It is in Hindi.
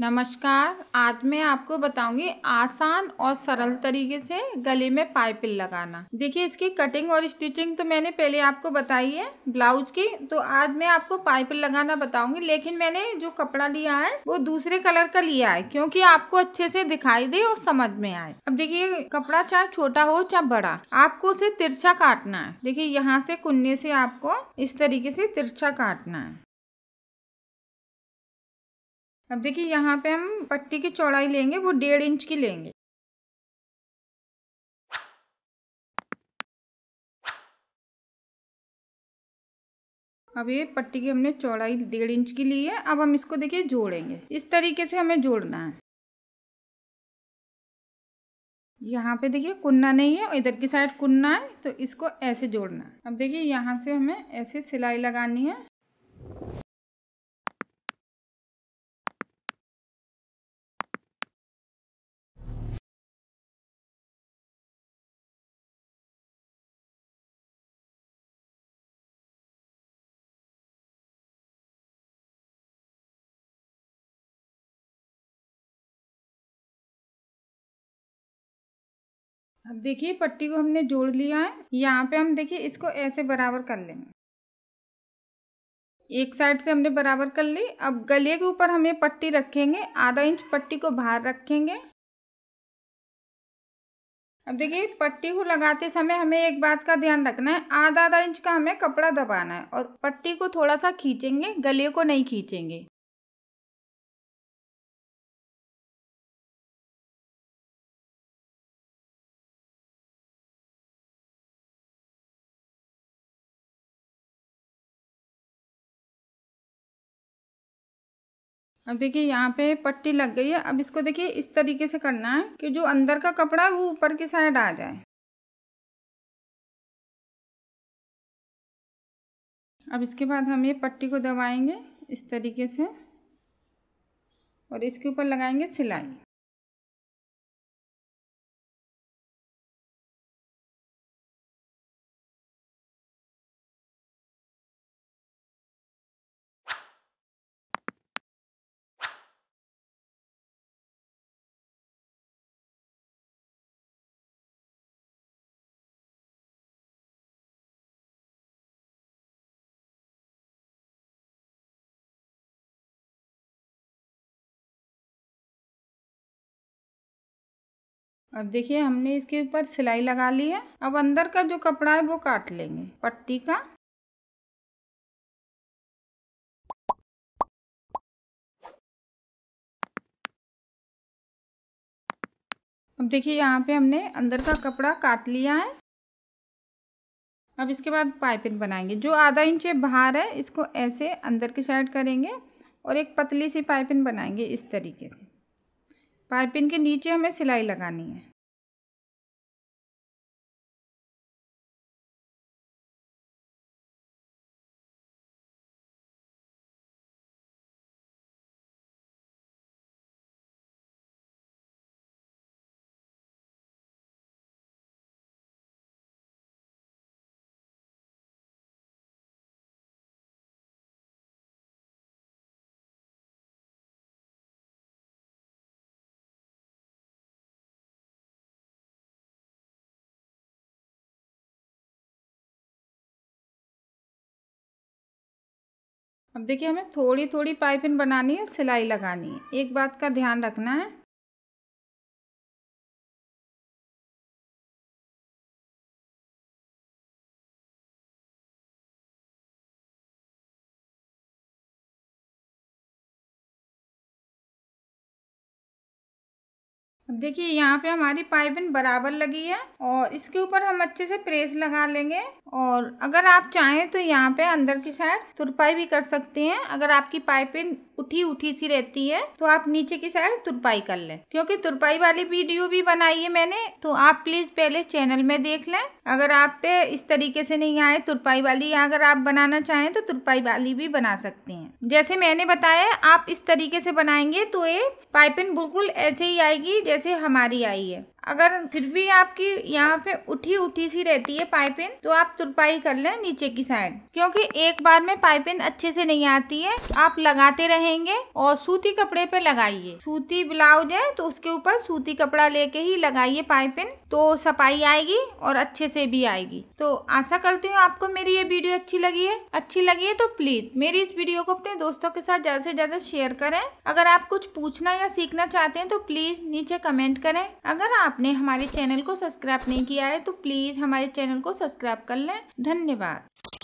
नमस्कार आज मैं आपको बताऊंगी आसान और सरल तरीके से गले में पाइपिल लगाना देखिए इसकी कटिंग और स्टिचिंग तो मैंने पहले आपको बताई है ब्लाउज की तो आज मैं आपको पाइपिल लगाना बताऊंगी लेकिन मैंने जो कपड़ा लिया है वो दूसरे कलर का लिया है क्योंकि आपको अच्छे से दिखाई दे और समझ में आए अब देखिये कपड़ा चाहे छोटा हो चाहे बड़ा आपको उसे तिरछा काटना है देखिये यहाँ से कुन्ने से आपको इस तरीके से तिरछा काटना है अब देखिए यहाँ पे हम पट्टी की चौड़ाई लेंगे वो डेढ़ इंच की लेंगे अब ये पट्टी की हमने चौड़ाई डेढ़ इंच की ली है अब हम इसको देखिए जोड़ेंगे इस तरीके से हमें जोड़ना है यहाँ पे देखिए कुन्ना नहीं है इधर की साइड कुन्ना है तो इसको ऐसे जोड़ना है अब देखिए यहाँ से हमें ऐसे सिलाई लगानी है अब देखिए पट्टी को हमने जोड़ लिया है यहाँ पे हम देखिए इसको ऐसे बराबर कर लेंगे एक साइड से हमने बराबर कर ली अब गले के ऊपर हमें पट्टी रखेंगे आधा इंच पट्टी को बाहर रखेंगे अब देखिए पट्टी को लगाते समय हमें एक बात का ध्यान रखना है आधा आधा इंच का हमें कपड़ा दबाना है और पट्टी को थोड़ा सा खींचेंगे गले को नहीं खींचेंगे अब देखिए यहाँ पे पट्टी लग गई है अब इसको देखिए इस तरीके से करना है कि जो अंदर का कपड़ा है वो ऊपर की साइड आ जाए अब इसके बाद हम ये पट्टी को दबाएंगे इस तरीके से और इसके ऊपर लगाएंगे सिलाई अब देखिए हमने इसके ऊपर सिलाई लगा ली है अब अंदर का जो कपड़ा है वो काट लेंगे पट्टी का अब देखिए यहाँ पे हमने अंदर का कपड़ा काट लिया है अब इसके बाद पाइपिंग बनाएंगे जो आधा इंच बाहर है इसको ऐसे अंदर की साइड करेंगे और एक पतली सी पाइपिंग बनाएंगे इस तरीके से पाइपिंग के नीचे हमें सिलाई लगानी है अब देखिए हमें थोड़ी थोड़ी पाइपिंग बनानी है और सिलाई लगानी है एक बात का ध्यान रखना है देखिए यहाँ पे हमारी पाइपिंग बराबर लगी है और इसके ऊपर हम अच्छे से प्रेस लगा लेंगे और अगर आप चाहें तो यहाँ पे अंदर की साइड तुरपाई भी कर सकते हैं अगर आपकी पाइपिंग उठी उठी सी रहती है तो आप नीचे की साइड तुरपाई कर लें क्योंकि तुरपाई वाली वीडियो भी बनाई है मैंने तो आप प्लीज पहले चैनल में देख लें अगर आप पे इस तरीके से नहीं आए तुरपाई वाली अगर आप बनाना चाहें तो तुरपाई वाली भी बना सकते हैं जैसे मैंने बताया आप इस तरीके से बनाएंगे तो ये पाइपिंग बिल्कुल ऐसे ही आएगी जैसे हमारी आई है अगर फिर भी आपकी यहाँ पे उठी उठी सी रहती है पाइपिंग तो आप तुरपाई कर लें नीचे की साइड क्योंकि एक बार में पाइपिंग अच्छे से नहीं आती है आप लगाते रहेंगे और सूती कपड़े पे लगाइए सूती ब्लाउज है तो उसके ऊपर सूती कपड़ा लेके ही लगाइए पाइपिंग तो सफाई आएगी और अच्छे से भी आएगी तो आशा करती हूँ आपको मेरी ये वीडियो अच्छी लगी है अच्छी लगी है तो प्लीज मेरी इस वीडियो को अपने दोस्तों के साथ ज्यादा से ज्यादा शेयर करें अगर आप कुछ पूछना या सीखना चाहते हैं तो प्लीज नीचे कमेंट करें अगर आप आपने हमारे चैनल को सब्सक्राइब नहीं किया है तो प्लीज़ हमारे चैनल को सब्सक्राइब कर लें धन्यवाद